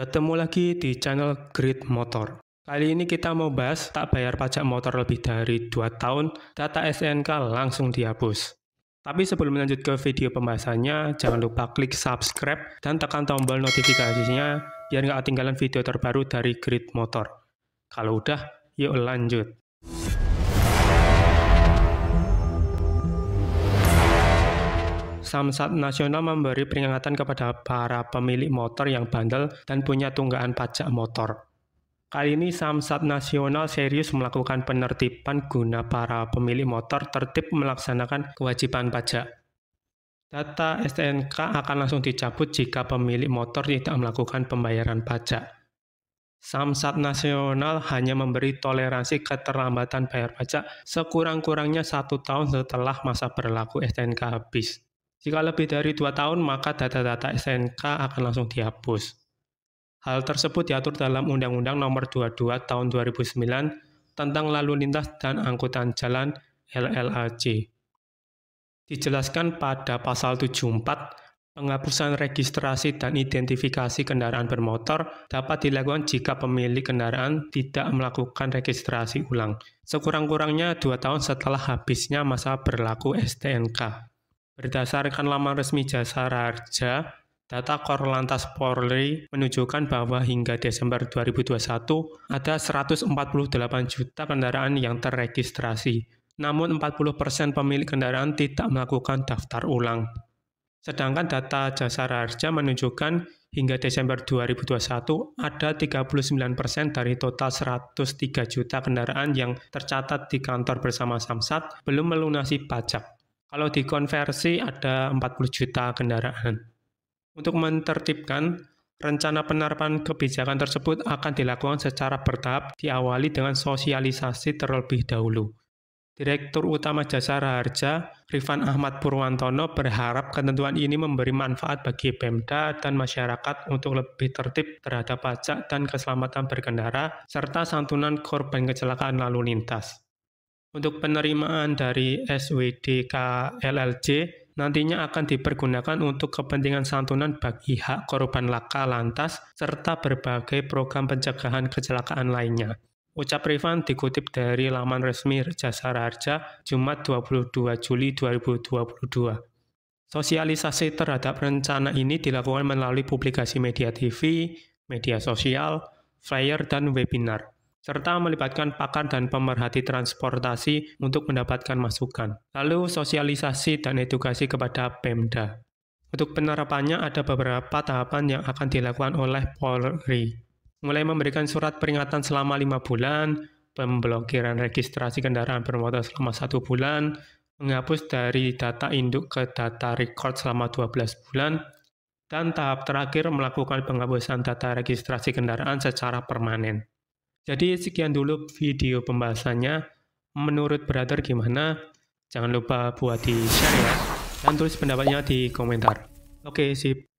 Ketemu lagi di channel Grid Motor. Kali ini kita mau bahas tak bayar pajak motor lebih dari 2 tahun, data SNK langsung dihapus. Tapi sebelum lanjut ke video pembahasannya, jangan lupa klik subscribe dan tekan tombol notifikasinya biar nggak ketinggalan video terbaru dari Grid Motor. Kalau udah, yuk lanjut. Samsat Nasional memberi peringatan kepada para pemilik motor yang bandel dan punya tunggakan pajak motor. Kali ini Samsat Nasional serius melakukan penertiban guna para pemilik motor tertib melaksanakan kewajiban pajak. Data STNK akan langsung dicabut jika pemilik motor tidak melakukan pembayaran pajak. Samsat Nasional hanya memberi toleransi keterlambatan bayar pajak sekurang-kurangnya satu tahun setelah masa berlaku STNK habis. Jika lebih dari dua tahun, maka data-data SNK akan langsung dihapus. Hal tersebut diatur dalam Undang-Undang Nomor 22 Tahun 2009 tentang Lalu Lintas dan Angkutan Jalan LLAJ. Dijelaskan pada pasal 74, penghapusan registrasi dan identifikasi kendaraan bermotor dapat dilakukan jika pemilik kendaraan tidak melakukan registrasi ulang, sekurang-kurangnya dua tahun setelah habisnya masa berlaku STNK. Berdasarkan laman resmi Jasa Raja, Data Korlantas Polri menunjukkan bahwa hingga Desember 2021 ada 148 juta kendaraan yang terregistrasi. Namun 40% pemilik kendaraan tidak melakukan daftar ulang. Sedangkan data jasa Raja menunjukkan hingga Desember 2021 ada 39% dari total 103 juta kendaraan yang tercatat di kantor bersama Samsat belum melunasi pajak. Kalau dikonversi ada 40 juta kendaraan. Untuk mentertibkan, rencana penerapan kebijakan tersebut akan dilakukan secara bertahap diawali dengan sosialisasi terlebih dahulu. Direktur Utama Jasa Raharja, Rifan Ahmad Purwantono berharap ketentuan ini memberi manfaat bagi Pemda dan masyarakat untuk lebih tertib terhadap pajak dan keselamatan berkendara, serta santunan korban kecelakaan lalu lintas. Untuk penerimaan dari SWD KLLJ nantinya akan dipergunakan untuk kepentingan santunan bagi hak korban laka lantas serta berbagai program pencegahan kecelakaan lainnya. Ucap Rifan dikutip dari laman resmi Jasa Raja, Jumat 22 Juli 2022. Sosialisasi terhadap rencana ini dilakukan melalui publikasi media TV, media sosial, flyer, dan webinar serta melibatkan pakar dan pemerhati transportasi untuk mendapatkan masukan. Lalu sosialisasi dan edukasi kepada Pemda. Untuk penerapannya ada beberapa tahapan yang akan dilakukan oleh Polri. Mulai memberikan surat peringatan selama lima bulan, pemblokiran registrasi kendaraan bermotor selama satu bulan, menghapus dari data induk ke data record selama 12 bulan, dan tahap terakhir melakukan penghapusan data registrasi kendaraan secara permanen. Jadi sekian dulu video pembahasannya. Menurut brother gimana? Jangan lupa buat di share ya. Dan tulis pendapatnya di komentar. Oke, sip.